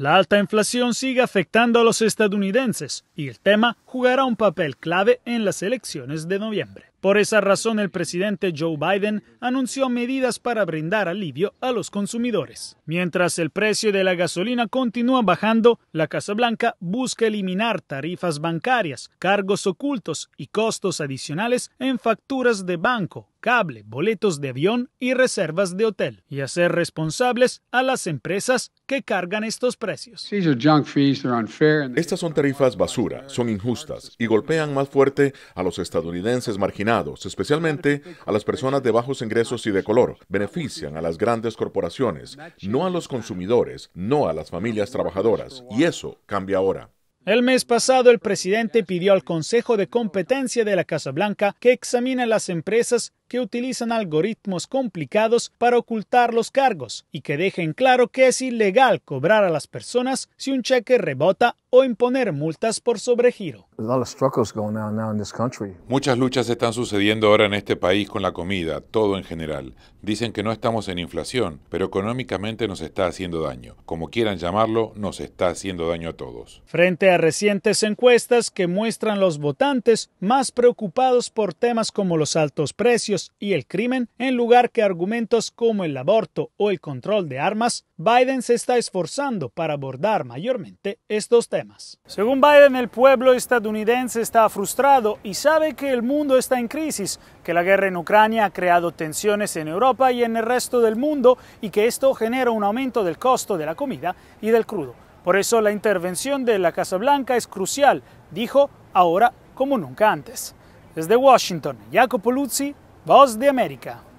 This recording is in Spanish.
La alta inflación sigue afectando a los estadounidenses y el tema jugará un papel clave en las elecciones de noviembre. Por esa razón, el presidente Joe Biden anunció medidas para brindar alivio a los consumidores. Mientras el precio de la gasolina continúa bajando, la Casa Blanca busca eliminar tarifas bancarias, cargos ocultos y costos adicionales en facturas de banco, cable, boletos de avión y reservas de hotel, y hacer responsables a las empresas que cargan estos precios. Estas son tarifas basura, son injustas y golpean más fuerte a los estadounidenses marginados especialmente a las personas de bajos ingresos y de color. Benefician a las grandes corporaciones, no a los consumidores, no a las familias trabajadoras. Y eso cambia ahora. El mes pasado, el presidente pidió al Consejo de Competencia de la Casa Blanca que examine las empresas que utilizan algoritmos complicados para ocultar los cargos y que dejen claro que es ilegal cobrar a las personas si un cheque rebota o imponer multas por sobregiro. Muchas luchas están sucediendo ahora en este país con la comida, todo en general. Dicen que no estamos en inflación, pero económicamente nos está haciendo daño. Como quieran llamarlo, nos está haciendo daño a todos. Frente a recientes encuestas que muestran los votantes más preocupados por temas como los altos precios, y el crimen, en lugar que argumentos como el aborto o el control de armas, Biden se está esforzando para abordar mayormente estos temas. Según Biden, el pueblo estadounidense está frustrado y sabe que el mundo está en crisis, que la guerra en Ucrania ha creado tensiones en Europa y en el resto del mundo y que esto genera un aumento del costo de la comida y del crudo. Por eso la intervención de la Casa Blanca es crucial, dijo ahora como nunca antes. Desde Washington, Jacopo Luzzi, Voz de América.